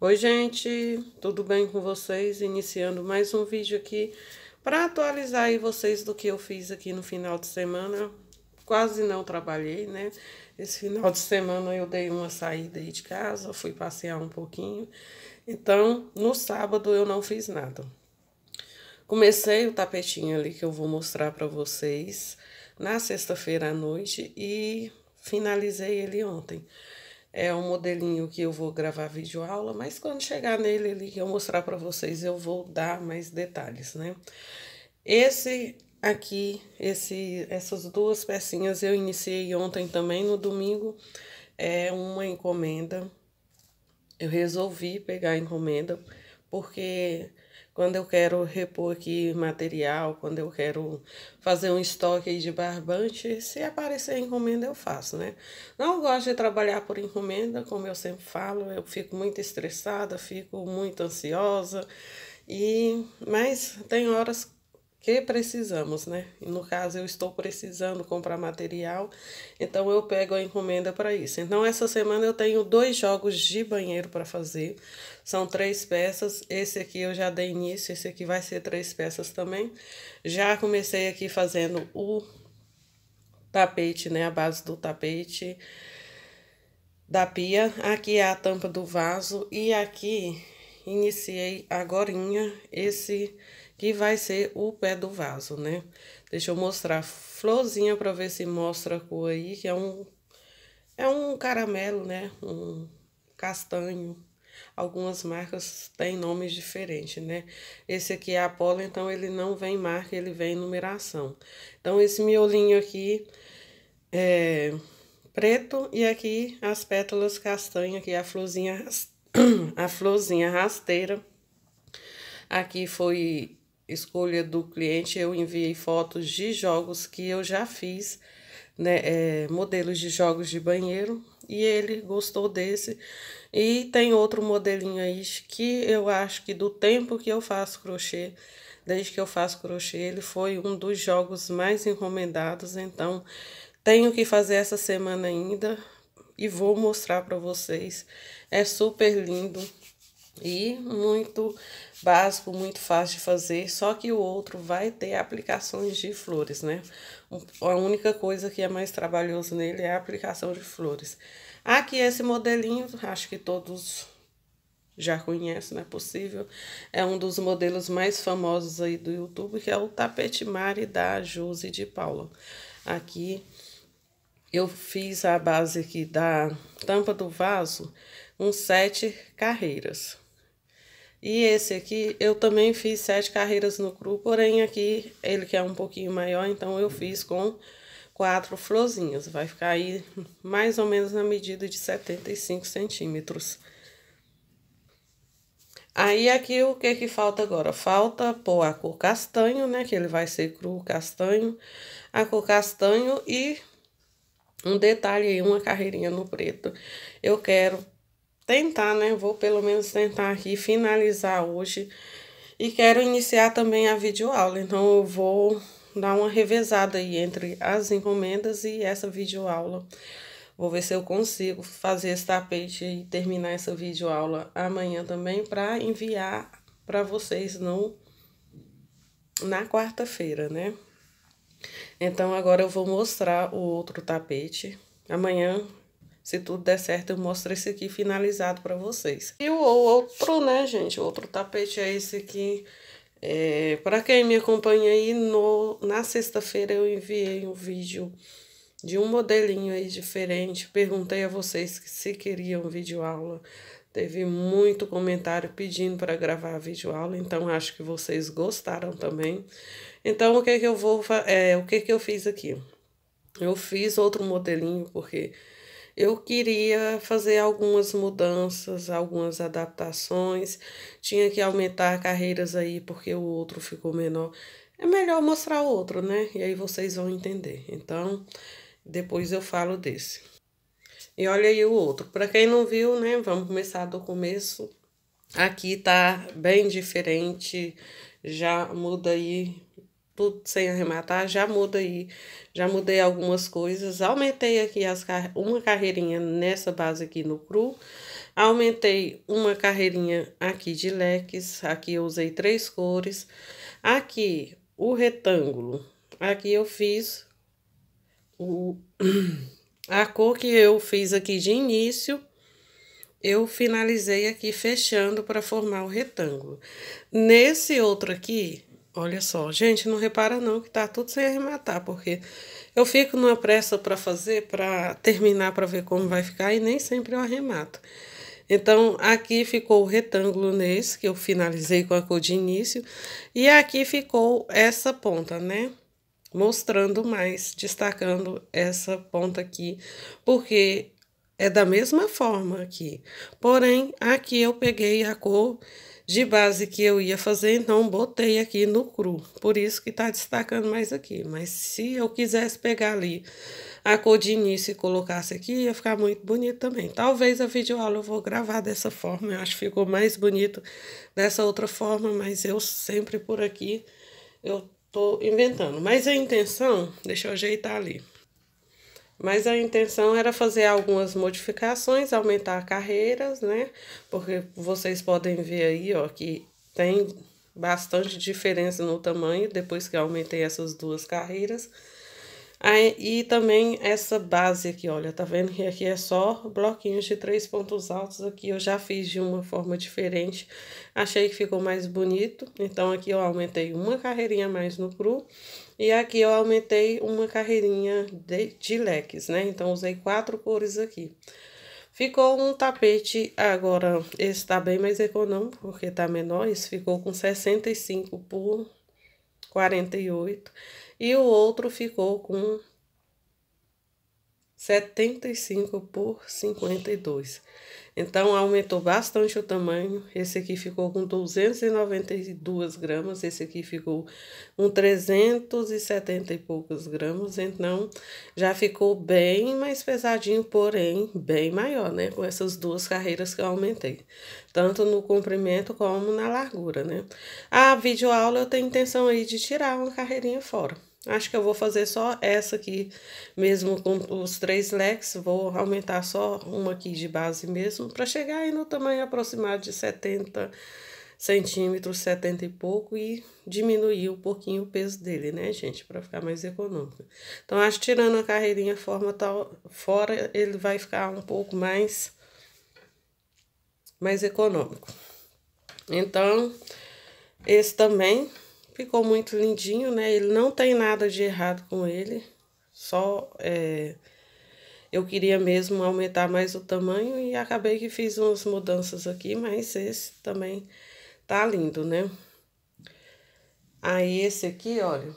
Oi gente, tudo bem com vocês? Iniciando mais um vídeo aqui para atualizar aí vocês do que eu fiz aqui no final de semana. Quase não trabalhei, né? Esse final de semana eu dei uma saída aí de casa, fui passear um pouquinho então, no sábado eu não fiz nada. Comecei o tapetinho ali que eu vou mostrar para vocês na sexta-feira à noite e finalizei ele ontem. É um modelinho que eu vou gravar vídeo aula, mas quando chegar nele ali que eu mostrar para vocês, eu vou dar mais detalhes, né? Esse aqui, esse, essas duas pecinhas eu iniciei ontem também no domingo, é uma encomenda eu resolvi pegar encomenda porque quando eu quero repor aqui material, quando eu quero fazer um estoque de barbante, se aparecer encomenda eu faço, né? Não gosto de trabalhar por encomenda, como eu sempre falo, eu fico muito estressada, fico muito ansiosa. E mas tem horas que precisamos, né? E no caso, eu estou precisando comprar material, então eu pego a encomenda para isso. Então, essa semana eu tenho dois jogos de banheiro para fazer, são três peças. Esse aqui eu já dei início, esse aqui vai ser três peças também. Já comecei aqui fazendo o tapete, né? A base do tapete da pia. Aqui é a tampa do vaso. E aqui iniciei agorinha esse que vai ser o pé do vaso, né? Deixa eu mostrar a florzinha para ver se mostra a cor aí, que é um é um caramelo, né? Um castanho. Algumas marcas têm nomes diferentes, né? Esse aqui é Apollo, então ele não vem marca, ele vem numeração. Então esse miolinho aqui é preto e aqui as pétalas castanha, aqui é a florzinha a florzinha rasteira. Aqui foi escolha do cliente, eu enviei fotos de jogos que eu já fiz, né, é, modelos de jogos de banheiro, e ele gostou desse. E tem outro modelinho aí que eu acho que do tempo que eu faço crochê, desde que eu faço crochê, ele foi um dos jogos mais encomendados, então tenho que fazer essa semana ainda e vou mostrar para vocês. É super lindo, e muito básico, muito fácil de fazer, só que o outro vai ter aplicações de flores, né? A única coisa que é mais trabalhoso nele é a aplicação de flores. Aqui esse modelinho, acho que todos já conhecem, não é possível. É um dos modelos mais famosos aí do YouTube, que é o Tapete Mari da Josi de Paula. Aqui eu fiz a base aqui da tampa do vaso, com sete carreiras. E esse aqui, eu também fiz sete carreiras no cru, porém aqui ele que é um pouquinho maior, então eu fiz com quatro florzinhas. Vai ficar aí mais ou menos na medida de 75 centímetros. Aí aqui o que que falta agora? Falta pôr a cor castanho, né? Que ele vai ser cru castanho. A cor castanho e um detalhe aí, uma carreirinha no preto. Eu quero tentar, né? Vou pelo menos tentar aqui finalizar hoje. E quero iniciar também a videoaula, então eu vou dar uma revezada aí entre as encomendas e essa videoaula. Vou ver se eu consigo fazer esse tapete e terminar essa videoaula amanhã também para enviar para vocês no na quarta-feira, né? Então agora eu vou mostrar o outro tapete. Amanhã se tudo der certo, eu mostro esse aqui finalizado para vocês. E o outro, né, gente? O outro tapete é esse aqui. É, para quem me acompanha aí, no, na sexta-feira eu enviei um vídeo de um modelinho aí diferente. Perguntei a vocês se queriam vídeo aula. Teve muito comentário pedindo para gravar vídeo aula, então acho que vocês gostaram também. Então o que que eu vou é, o que que eu fiz aqui? Eu fiz outro modelinho porque eu queria fazer algumas mudanças, algumas adaptações, tinha que aumentar carreiras aí porque o outro ficou menor. É melhor mostrar outro, né? E aí vocês vão entender. Então, depois eu falo desse. E olha aí o outro. Para quem não viu, né? Vamos começar do começo. Aqui tá bem diferente, já muda aí tudo sem arrematar, já muda aí, já mudei algumas coisas, aumentei aqui as uma carreirinha nessa base aqui no cru, aumentei uma carreirinha aqui de leques, aqui eu usei três cores, aqui o retângulo, aqui eu fiz o, a cor que eu fiz aqui de início, eu finalizei aqui fechando para formar o retângulo. Nesse outro aqui, Olha só, gente, não repara não que tá tudo sem arrematar, porque eu fico numa pressa para fazer, para terminar, para ver como vai ficar e nem sempre eu arremato. Então, aqui ficou o retângulo nesse, que eu finalizei com a cor de início, e aqui ficou essa ponta, né? Mostrando mais, destacando essa ponta aqui, porque é da mesma forma aqui. Porém, aqui eu peguei a cor de base que eu ia fazer, então botei aqui no cru. Por isso que tá destacando mais aqui. Mas se eu quisesse pegar ali a cor de início e colocasse aqui, ia ficar muito bonito também. Talvez a videoaula eu vou gravar dessa forma. Eu acho que ficou mais bonito dessa outra forma, mas eu sempre por aqui eu tô inventando. Mas a intenção, deixa eu ajeitar ali. Mas a intenção era fazer algumas modificações, aumentar carreiras, né? Porque vocês podem ver aí, ó, que tem bastante diferença no tamanho depois que eu aumentei essas duas carreiras. Aí, e também essa base aqui, olha, tá vendo que aqui é só bloquinhos de três pontos altos aqui, eu já fiz de uma forma diferente, achei que ficou mais bonito, então aqui eu aumentei uma carreirinha mais no cru, e aqui eu aumentei uma carreirinha de, de leques, né, então usei quatro cores aqui. Ficou um tapete, agora esse tá bem mais econômico, porque tá menor, esse ficou com 65 por 48, e o outro ficou com 75 por 52. Então aumentou bastante o tamanho. Esse aqui ficou com 292 gramas, esse aqui ficou com 370 e poucos gramas. Então já ficou bem mais pesadinho, porém bem maior, né? Com essas duas carreiras que eu aumentei, tanto no comprimento como na largura, né? A videoaula eu tenho intenção aí de tirar uma carreirinha fora. Acho que eu vou fazer só essa aqui, mesmo com os três leques, vou aumentar só uma aqui de base mesmo, para chegar aí no tamanho aproximado de 70 centímetros, 70 e pouco, e diminuir um pouquinho o peso dele, né, gente, para ficar mais econômico. Então, acho que tirando a carreirinha forma tal, fora, ele vai ficar um pouco mais, mais econômico. Então, esse também Ficou muito lindinho, né? Ele não tem nada de errado com ele. Só é, eu queria mesmo aumentar mais o tamanho e acabei que fiz umas mudanças aqui, mas esse também tá lindo, né? Aí esse aqui, olha,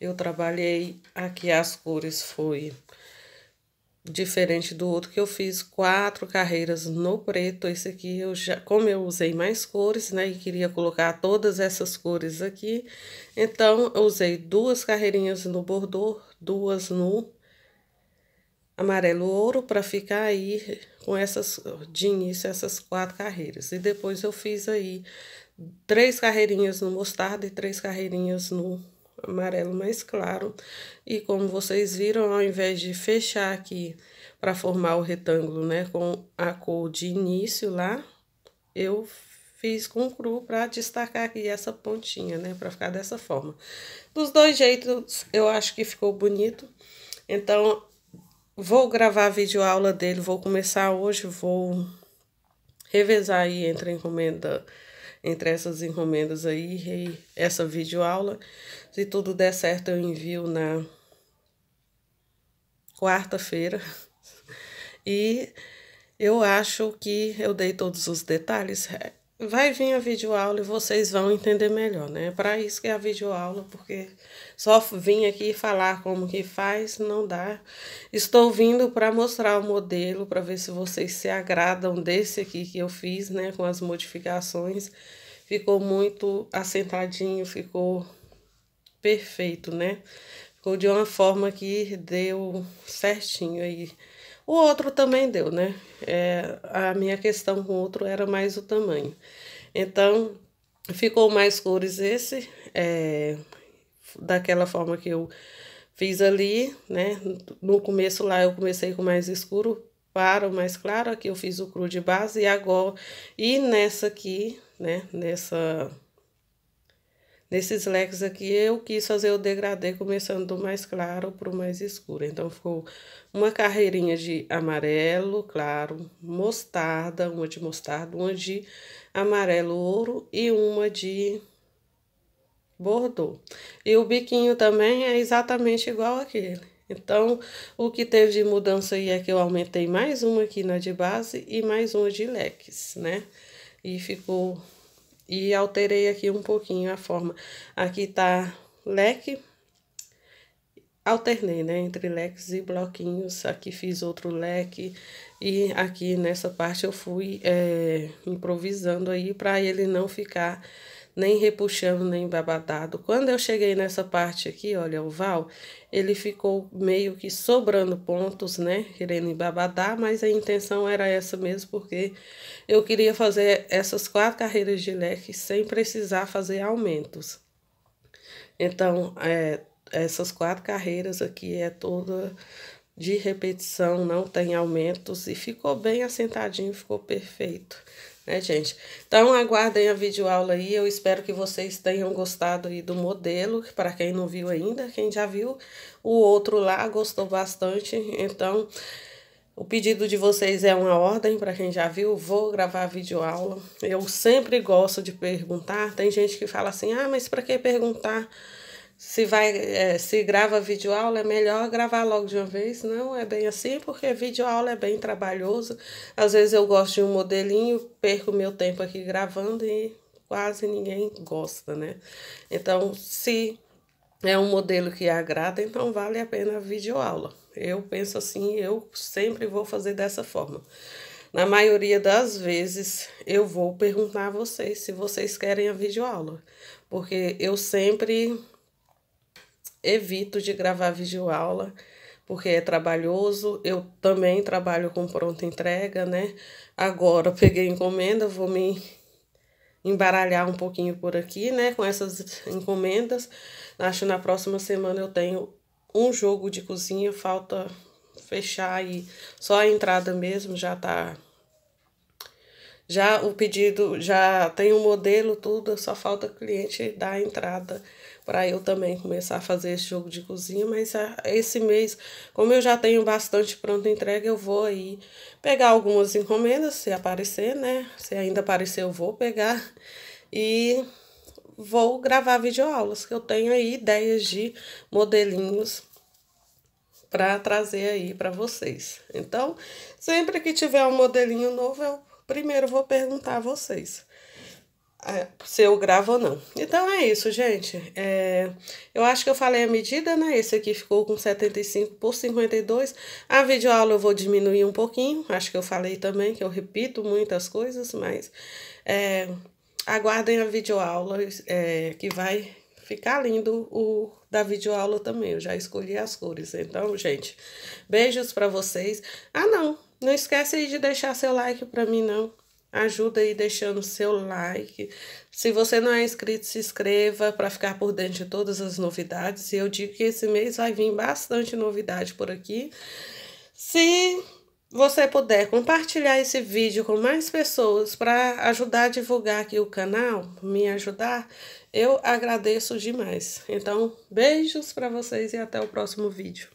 eu trabalhei aqui as cores foi diferente do outro que eu fiz quatro carreiras no preto esse aqui eu já como eu usei mais cores né e queria colocar todas essas cores aqui então eu usei duas carreirinhas no bordô duas no amarelo ouro para ficar aí com essas de início essas quatro carreiras e depois eu fiz aí três carreirinhas no mostarda e três carreirinhas no amarelo mais claro. E como vocês viram, ao invés de fechar aqui para formar o retângulo, né, com a cor de início lá, eu fiz com cru para destacar aqui essa pontinha, né, para ficar dessa forma. Dos dois jeitos, eu acho que ficou bonito. Então, vou gravar a vídeo aula dele, vou começar hoje, vou revezar aí entre encomenda entre essas encomendas aí e essa videoaula. Se tudo der certo, eu envio na quarta-feira. E eu acho que eu dei todos os detalhes vai vir a videoaula e vocês vão entender melhor, né? Para isso que é a videoaula, porque só vim aqui falar como que faz, não dá. Estou vindo para mostrar o modelo, para ver se vocês se agradam desse aqui que eu fiz, né? Com as modificações. Ficou muito assentadinho, ficou perfeito, né? Ficou de uma forma que deu certinho aí. O outro também deu, né? É, a minha questão com o outro era mais o tamanho. Então, ficou mais cores esse, é, daquela forma que eu fiz ali, né? No começo lá eu comecei com mais escuro para o mais claro, aqui eu fiz o cru de base e agora, e nessa aqui, né? Nessa Nesses leques aqui, eu quis fazer o degradê começando do mais claro para o mais escuro. Então, ficou uma carreirinha de amarelo, claro, mostarda, uma de mostarda, uma de amarelo ouro e uma de bordô. E o biquinho também é exatamente igual aquele. Então, o que teve de mudança aí é que eu aumentei mais uma aqui na de base e mais uma de leques, né? E ficou e alterei aqui um pouquinho a forma. Aqui tá leque. Alternei, né, entre leques e bloquinhos. Aqui fiz outro leque. E aqui nessa parte eu fui é, improvisando aí para ele não ficar nem repuxando, nem babadado. Quando eu cheguei nessa parte aqui, olha, o val, ele ficou meio que sobrando pontos, né? Querendo embabadar, mas a intenção era essa mesmo, porque eu queria fazer essas quatro carreiras de leque sem precisar fazer aumentos. Então, é, essas quatro carreiras aqui é toda de repetição, não tem aumentos e ficou bem assentadinho, ficou perfeito né, gente? Então, aguardem a videoaula aí, eu espero que vocês tenham gostado aí do modelo, para quem não viu ainda, quem já viu, o outro lá gostou bastante, então, o pedido de vocês é uma ordem, para quem já viu, vou gravar a videoaula, eu sempre gosto de perguntar, tem gente que fala assim, ah, mas para que perguntar? se vai é, se grava videoaula é melhor gravar logo de uma vez não é bem assim porque videoaula é bem trabalhoso às vezes eu gosto de um modelinho perco meu tempo aqui gravando e quase ninguém gosta né então se é um modelo que agrada então vale a pena a videoaula eu penso assim eu sempre vou fazer dessa forma na maioria das vezes eu vou perguntar a vocês se vocês querem a videoaula porque eu sempre evito de gravar vídeo aula porque é trabalhoso. Eu também trabalho com pronta entrega, né? Agora peguei encomenda, vou me embaralhar um pouquinho por aqui, né, com essas encomendas. Acho que na próxima semana eu tenho um jogo de cozinha, falta fechar aí só a entrada mesmo, já tá já o pedido, já tem o um modelo, tudo, só falta o cliente dar a entrada para eu também começar a fazer esse jogo de cozinha, mas ah, esse mês, como eu já tenho bastante pronto entrega, eu vou aí pegar algumas encomendas, se aparecer, né? Se ainda aparecer, eu vou pegar e vou gravar videoaulas, que eu tenho aí ideias de modelinhos para trazer aí para vocês. Então, sempre que tiver um modelinho novo, eu primeiro vou perguntar a vocês. É, se eu gravo ou não. Então é isso, gente. É, eu acho que eu falei a medida, né? Esse aqui ficou com 75 por 52. A videoaula eu vou diminuir um pouquinho. Acho que eu falei também que eu repito muitas coisas, mas é, aguardem a videoaula é, que vai ficar lindo o da videoaula também. Eu já escolhi as cores. Então, gente, beijos para vocês. Ah, não, não esquece de deixar seu like para mim não ajuda aí deixando seu like. Se você não é inscrito, se inscreva para ficar por dentro de todas as novidades. E eu digo que esse mês vai vir bastante novidade por aqui. Se você puder compartilhar esse vídeo com mais pessoas para ajudar a divulgar aqui o canal, me ajudar, eu agradeço demais. Então, beijos para vocês e até o próximo vídeo.